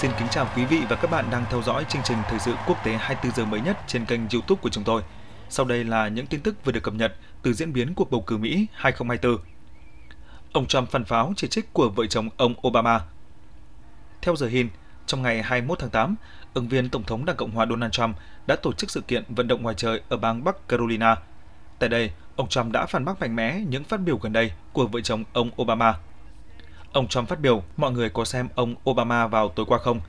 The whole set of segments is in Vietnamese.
Xin kính chào quý vị và các bạn đang theo dõi chương trình thời sự quốc tế 24 giờ mới nhất trên kênh YouTube của chúng tôi. Sau đây là những tin tức vừa được cập nhật từ diễn biến cuộc bầu cử Mỹ 2024. Ông Trump phản pháo chỉ trích của vợ chồng ông Obama. Theo giờ Hin, trong ngày 21 tháng 8, ứng viên Tổng thống Đảng Cộng hòa Donald Trump đã tổ chức sự kiện vận động ngoài trời ở bang Bắc Carolina. Tại đây, ông Trump đã phản bác mạnh mẽ những phát biểu gần đây của vợ chồng ông Obama – Ông Trump phát biểu, mọi người có xem ông Obama vào tối qua không?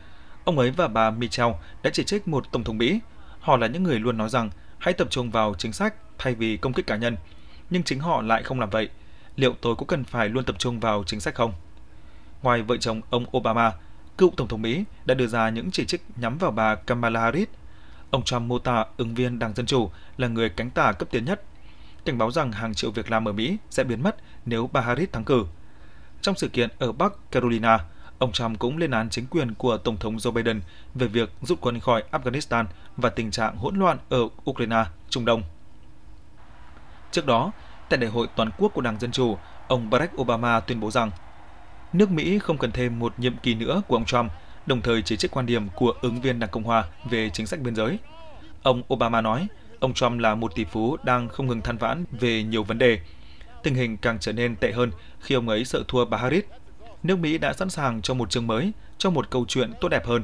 Ông ấy và bà Michelle đã chỉ trích một Tổng thống Mỹ. Họ là những người luôn nói rằng hãy tập trung vào chính sách thay vì công kích cá nhân. Nhưng chính họ lại không làm vậy. Liệu tôi cũng cần phải luôn tập trung vào chính sách không? Ngoài vợ chồng ông Obama, cựu Tổng thống Mỹ đã đưa ra những chỉ trích nhắm vào bà Kamala Harris. Ông Trump mô tả ứng viên Đảng Dân Chủ là người cánh tả cấp tiến nhất, cảnh báo rằng hàng triệu việc làm ở Mỹ sẽ biến mất nếu bà Harris thắng cử – trong sự kiện ở Bắc Carolina, ông Trump cũng lên án chính quyền của Tổng thống Joe Biden về việc rút quân khỏi Afghanistan và tình trạng hỗn loạn ở Ukraine, Trung Đông. Trước đó, tại đại hội toàn quốc của Đảng Dân Chủ, ông Barack Obama tuyên bố rằng nước Mỹ không cần thêm một nhiệm kỳ nữa của ông Trump, đồng thời chỉ trích quan điểm của ứng viên Đảng Cộng Hòa về chính sách biên giới. Ông Obama nói, ông Trump là một tỷ phú đang không ngừng than vãn về nhiều vấn đề, tình hình càng trở nên tệ hơn khi ông ấy sợ thua bà Harris. Nước Mỹ đã sẵn sàng cho một chương mới, cho một câu chuyện tốt đẹp hơn.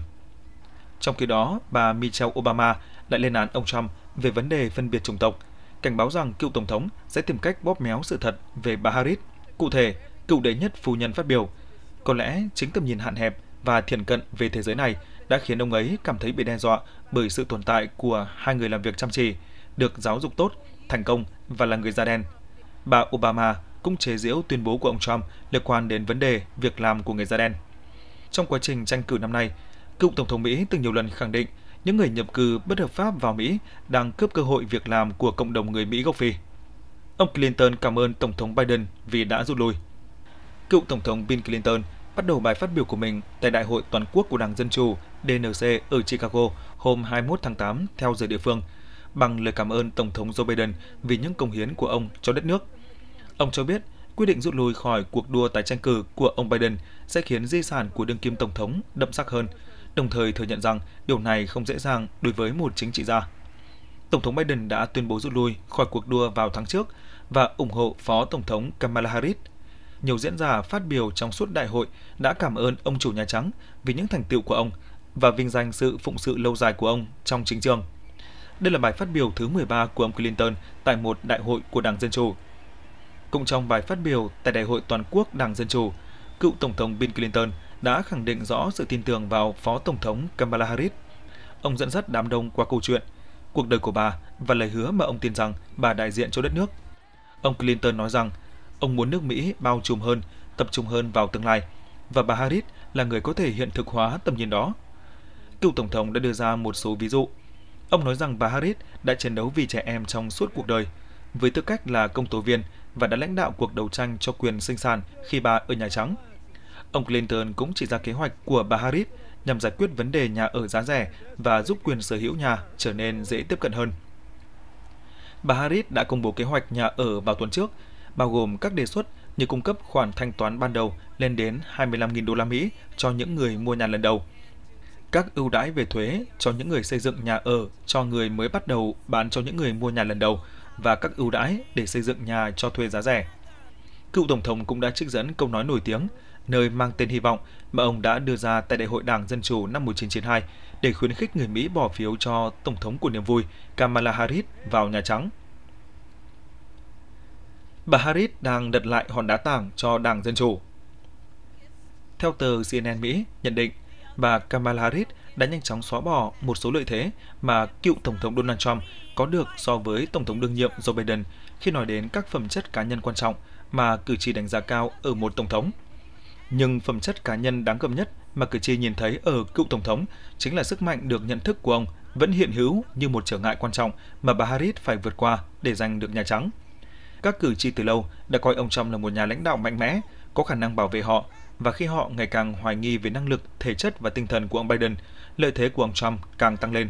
Trong khi đó, bà Michelle Obama lại lên án ông Trump về vấn đề phân biệt chủng tộc, cảnh báo rằng cựu tổng thống sẽ tìm cách bóp méo sự thật về bà Harris. Cụ thể, cựu đệ nhất phu nhân phát biểu, có lẽ chính tầm nhìn hạn hẹp và thiển cận về thế giới này đã khiến ông ấy cảm thấy bị đe dọa bởi sự tồn tại của hai người làm việc chăm chỉ, được giáo dục tốt, thành công và là người da đen bà Obama cũng chế giễu tuyên bố của ông Trump liên quan đến vấn đề việc làm của người da đen. Trong quá trình tranh cử năm nay, cựu Tổng thống Mỹ từng nhiều lần khẳng định những người nhập cư bất hợp pháp vào Mỹ đang cướp cơ hội việc làm của cộng đồng người Mỹ gốc Phi. Ông Clinton cảm ơn Tổng thống Biden vì đã rút lui. Cựu Tổng thống Bill Clinton bắt đầu bài phát biểu của mình tại Đại hội Toàn quốc của Đảng Dân Chủ DNC ở Chicago hôm 21 tháng 8 theo giờ địa phương, bằng lời cảm ơn Tổng thống Joe Biden vì những công hiến của ông cho đất nước Ông cho biết, quyết định rút lui khỏi cuộc đua tái tranh cử của ông Biden sẽ khiến di sản của đương kim tổng thống đậm sắc hơn, đồng thời thừa nhận rằng điều này không dễ dàng đối với một chính trị gia. Tổng thống Biden đã tuyên bố rút lui khỏi cuộc đua vào tháng trước và ủng hộ Phó Tổng thống Kamala Harris. Nhiều diễn giả phát biểu trong suốt đại hội đã cảm ơn ông chủ Nhà Trắng vì những thành tựu của ông và vinh danh sự phụng sự lâu dài của ông trong chính trường. Đây là bài phát biểu thứ 13 của ông Clinton tại một đại hội của Đảng Dân Chủ cũng trong bài phát biểu tại Đại hội Toàn quốc Đảng Dân Chủ, cựu Tổng thống Bill Clinton đã khẳng định rõ sự tin tưởng vào Phó Tổng thống Kamala Harris. Ông dẫn dắt đám đông qua câu chuyện, cuộc đời của bà và lời hứa mà ông tin rằng bà đại diện cho đất nước. Ông Clinton nói rằng ông muốn nước Mỹ bao trùm hơn, tập trung hơn vào tương lai và bà Harris là người có thể hiện thực hóa tầm nhìn đó. Cựu Tổng thống đã đưa ra một số ví dụ. Ông nói rằng bà Harris đã chiến đấu vì trẻ em trong suốt cuộc đời. Với tư cách là công tố viên, và đã lãnh đạo cuộc đấu tranh cho quyền sinh sản khi bà ở Nhà Trắng. Ông Clinton cũng chỉ ra kế hoạch của bà Harris nhằm giải quyết vấn đề nhà ở giá rẻ và giúp quyền sở hữu nhà trở nên dễ tiếp cận hơn. Bà Harris đã công bố kế hoạch nhà ở vào tuần trước, bao gồm các đề xuất như cung cấp khoản thanh toán ban đầu lên đến 25.000 đô la Mỹ cho những người mua nhà lần đầu. Các ưu đãi về thuế cho những người xây dựng nhà ở cho người mới bắt đầu bán cho những người mua nhà lần đầu và các ưu đãi để xây dựng nhà cho thuê giá rẻ. Cựu Tổng thống cũng đã trích dẫn câu nói nổi tiếng nơi mang tên hy vọng mà ông đã đưa ra tại Đại hội Đảng Dân Chủ năm 1992 để khuyến khích người Mỹ bỏ phiếu cho Tổng thống của niềm vui Kamala Harris vào Nhà Trắng. Bà Harris đang đặt lại hòn đá tảng cho Đảng Dân Chủ. Theo tờ CNN Mỹ nhận định, bà Kamala Harris đã nhanh chóng xóa bỏ một số lợi thế mà cựu Tổng thống Donald Trump có được so với Tổng thống đương nhiệm Joe Biden khi nói đến các phẩm chất cá nhân quan trọng mà cử tri đánh giá cao ở một Tổng thống. Nhưng phẩm chất cá nhân đáng gờm nhất mà cử tri nhìn thấy ở cựu Tổng thống chính là sức mạnh được nhận thức của ông vẫn hiện hữu như một trở ngại quan trọng mà bà Harris phải vượt qua để giành được Nhà Trắng. Các cử tri từ lâu đã coi ông Trump là một nhà lãnh đạo mạnh mẽ, có khả năng bảo vệ họ và khi họ ngày càng hoài nghi về năng lực, thể chất và tinh thần của ông Biden, lợi thế của ông Trump càng tăng lên.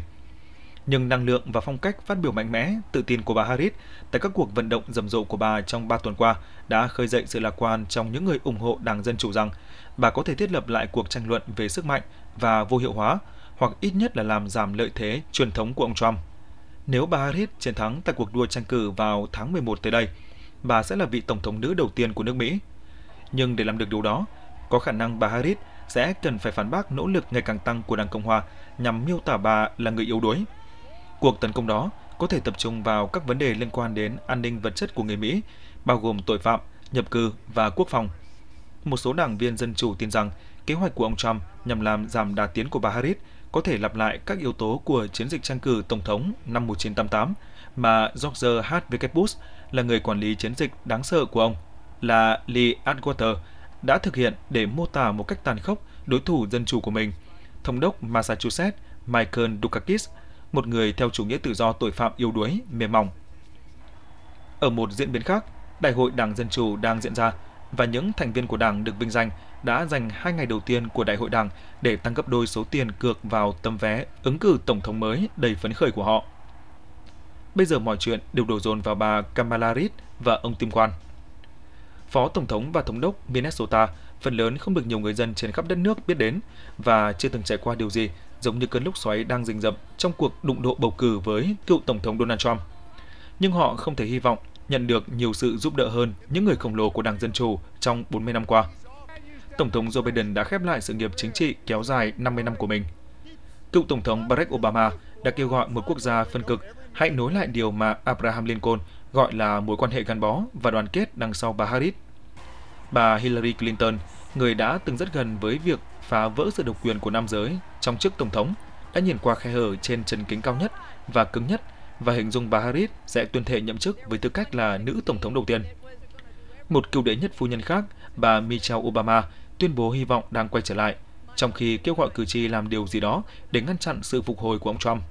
Nhưng năng lượng và phong cách phát biểu mạnh mẽ, tự tin của bà Harris tại các cuộc vận động rầm rộ của bà trong 3 tuần qua đã khơi dậy sự lạc quan trong những người ủng hộ Đảng Dân Chủ rằng bà có thể thiết lập lại cuộc tranh luận về sức mạnh và vô hiệu hóa, hoặc ít nhất là làm giảm lợi thế truyền thống của ông Trump. Nếu bà Harris chiến thắng tại cuộc đua tranh cử vào tháng 11 tới đây, bà sẽ là vị tổng thống nữ đầu tiên của nước Mỹ. Nhưng để làm được điều đó, có khả năng bà Harris sẽ cần phải phản bác nỗ lực ngày càng tăng của Đảng Cộng Hòa nhằm miêu tả bà là người yếu đuối. Cuộc tấn công đó có thể tập trung vào các vấn đề liên quan đến an ninh vật chất của người Mỹ, bao gồm tội phạm, nhập cư và quốc phòng. Một số đảng viên Dân Chủ tin rằng kế hoạch của ông Trump nhằm làm giảm đà tiến của bà Harris có thể lặp lại các yếu tố của chiến dịch tranh cử Tổng thống năm 1988 mà George H. W. Bush là người quản lý chiến dịch đáng sợ của ông, là Lee Atwater – đã thực hiện để mô tả một cách tàn khốc đối thủ dân chủ của mình, thống đốc Massachusetts Michael Dukakis, một người theo chủ nghĩa tự do tội phạm yếu đuối, mềm mỏng. Ở một diễn biến khác, Đại hội Đảng Dân Chủ đang diễn ra và những thành viên của Đảng được vinh danh đã dành hai ngày đầu tiên của Đại hội Đảng để tăng gấp đôi số tiền cược vào tấm vé ứng cử Tổng thống mới đầy phấn khởi của họ. Bây giờ mọi chuyện đều đổ dồn vào bà Kamala Harris và ông Tim Quan. Phó Tổng thống và Thống đốc Minnesota phần lớn không được nhiều người dân trên khắp đất nước biết đến và chưa từng trải qua điều gì giống như cơn lốc xoáy đang rình rập trong cuộc đụng độ bầu cử với cựu Tổng thống Donald Trump. Nhưng họ không thể hy vọng nhận được nhiều sự giúp đỡ hơn những người khổng lồ của Đảng Dân Chủ trong 40 năm qua. Tổng thống Joe Biden đã khép lại sự nghiệp chính trị kéo dài 50 năm của mình. Cựu Tổng thống Barack Obama đã kêu gọi một quốc gia phân cực hãy nối lại điều mà Abraham Lincoln gọi là mối quan hệ gắn bó và đoàn kết đằng sau bà Harris. Bà Hillary Clinton, người đã từng rất gần với việc phá vỡ sự độc quyền của nam giới trong chức tổng thống, đã nhìn qua khe hở trên trần kính cao nhất và cứng nhất và hình dung bà Harris sẽ tuyên thệ nhậm chức với tư cách là nữ tổng thống đầu tiên. Một cựu đệ nhất phu nhân khác, bà Michelle Obama, tuyên bố hy vọng đang quay trở lại, trong khi kêu gọi cử tri làm điều gì đó để ngăn chặn sự phục hồi của ông Trump.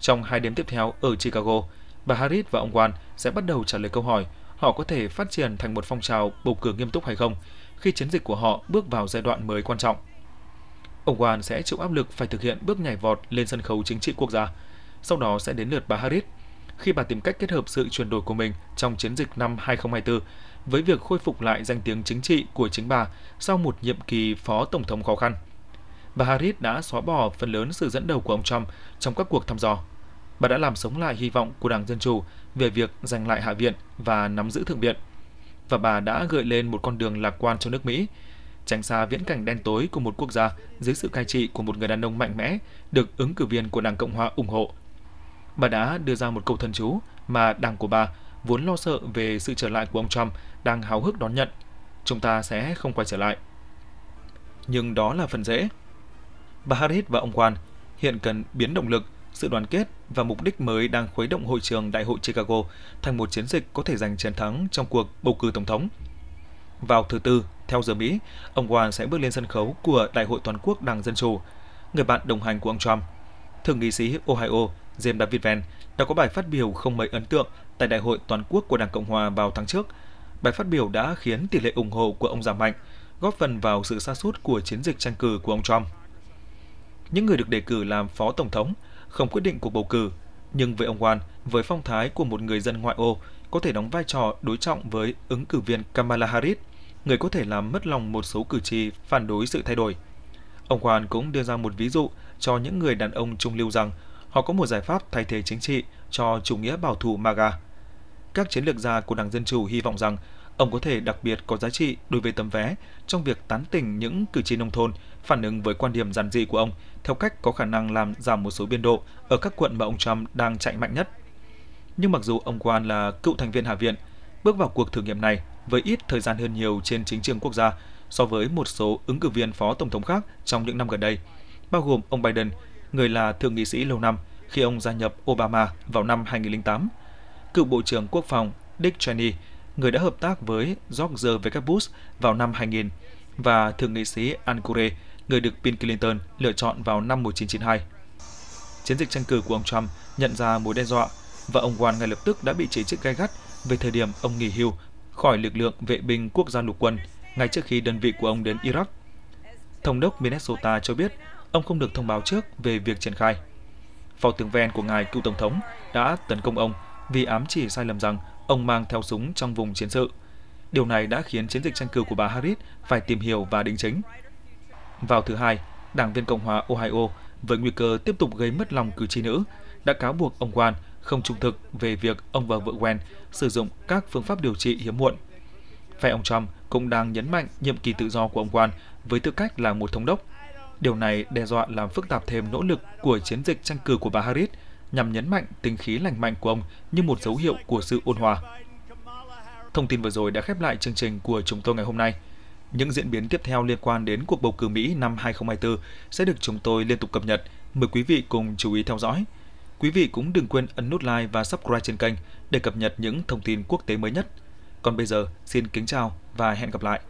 Trong hai đêm tiếp theo ở Chicago, bà Harris và ông Wan sẽ bắt đầu trả lời câu hỏi họ có thể phát triển thành một phong trào bầu cử nghiêm túc hay không khi chiến dịch của họ bước vào giai đoạn mới quan trọng. Ông Wan sẽ chịu áp lực phải thực hiện bước nhảy vọt lên sân khấu chính trị quốc gia. Sau đó sẽ đến lượt bà Harris khi bà tìm cách kết hợp sự chuyển đổi của mình trong chiến dịch năm 2024 với việc khôi phục lại danh tiếng chính trị của chính bà sau một nhiệm kỳ phó tổng thống khó khăn. Bà Harris đã xóa bỏ phần lớn sự dẫn đầu của ông Trump trong các cuộc thăm dò bà đã làm sống lại hy vọng của Đảng Dân Chủ về việc giành lại Hạ viện và nắm giữ Thượng viện. Và bà đã gợi lên một con đường lạc quan cho nước Mỹ, tránh xa viễn cảnh đen tối của một quốc gia dưới sự cai trị của một người đàn ông mạnh mẽ được ứng cử viên của Đảng Cộng Hòa ủng hộ. Bà đã đưa ra một câu thần chú mà đảng của bà vốn lo sợ về sự trở lại của ông Trump đang háo hức đón nhận. Chúng ta sẽ không quay trở lại. Nhưng đó là phần dễ. Bà Harris và ông Quan hiện cần biến động lực, sự đoàn kết và mục đích mới đang khuấy động hội trường Đại hội Chicago thành một chiến dịch có thể giành chiến thắng trong cuộc bầu cử tổng thống. Vào thứ Tư, theo giờ Mỹ, ông Warren sẽ bước lên sân khấu của Đại hội Toàn quốc Đảng Dân Chủ, người bạn đồng hành của ông Trump. Thượng nghị sĩ Ohio James David Van đã có bài phát biểu không mấy ấn tượng tại Đại hội Toàn quốc của Đảng Cộng Hòa vào tháng trước. Bài phát biểu đã khiến tỷ lệ ủng hộ của ông giảm mạnh, góp phần vào sự sa sút của chiến dịch tranh cử của ông Trump. Những người được đề cử làm phó tổng thống không quyết định cuộc bầu cử. Nhưng với ông Wan, với phong thái của một người dân ngoại ô, có thể đóng vai trò đối trọng với ứng cử viên Kamala Harris, người có thể làm mất lòng một số cử tri phản đối sự thay đổi. Ông Hoàn cũng đưa ra một ví dụ cho những người đàn ông trung lưu rằng họ có một giải pháp thay thế chính trị cho chủ nghĩa bảo thủ MAGA. Các chiến lược gia của Đảng Dân Chủ hy vọng rằng ông có thể đặc biệt có giá trị đối với tấm vé trong việc tán tỉnh những cử tri nông thôn phản ứng với quan điểm giản dị của ông theo cách có khả năng làm giảm một số biên độ ở các quận mà ông Trump đang chạy mạnh nhất. Nhưng mặc dù ông Quan là cựu thành viên Hạ viện, bước vào cuộc thử nghiệm này với ít thời gian hơn nhiều trên chính trường quốc gia so với một số ứng cử viên phó tổng thống khác trong những năm gần đây, bao gồm ông Biden, người là thượng nghị sĩ lâu năm khi ông gia nhập Obama vào năm 2008, cựu Bộ trưởng Quốc phòng Dick Cheney người đã hợp tác với George W. Bush vào năm 2000 và thượng nghị sĩ Al Gore, người được Bill Clinton lựa chọn vào năm 1992. Chiến dịch tranh cử của ông Trump nhận ra mối đe dọa và ông Wan ngay lập tức đã bị chỉ trích gay gắt về thời điểm ông nghỉ hưu khỏi lực lượng vệ binh quốc gia lục quân ngay trước khi đơn vị của ông đến Iraq. Thống đốc Minnesota cho biết ông không được thông báo trước về việc triển khai. Phó tướng ven của ngài cựu tổng thống đã tấn công ông vì ám chỉ sai lầm rằng ông mang theo súng trong vùng chiến sự. Điều này đã khiến chiến dịch tranh cử của bà Harris phải tìm hiểu và định chính. Vào thứ hai, đảng viên Cộng hòa Ohio với nguy cơ tiếp tục gây mất lòng cử tri nữ đã cáo buộc ông Wan không trung thực về việc ông và vợ Gwen sử dụng các phương pháp điều trị hiếm muộn. Phe ông Trump cũng đang nhấn mạnh nhiệm kỳ tự do của ông Wan với tư cách là một thống đốc. Điều này đe dọa làm phức tạp thêm nỗ lực của chiến dịch tranh cử của bà Harris nhằm nhấn mạnh tính khí lành mạnh của ông như một dấu hiệu của sự ôn hòa. Thông tin vừa rồi đã khép lại chương trình của chúng tôi ngày hôm nay. Những diễn biến tiếp theo liên quan đến cuộc bầu cử Mỹ năm 2024 sẽ được chúng tôi liên tục cập nhật. Mời quý vị cùng chú ý theo dõi. Quý vị cũng đừng quên ấn nút like và subscribe trên kênh để cập nhật những thông tin quốc tế mới nhất. Còn bây giờ, xin kính chào và hẹn gặp lại.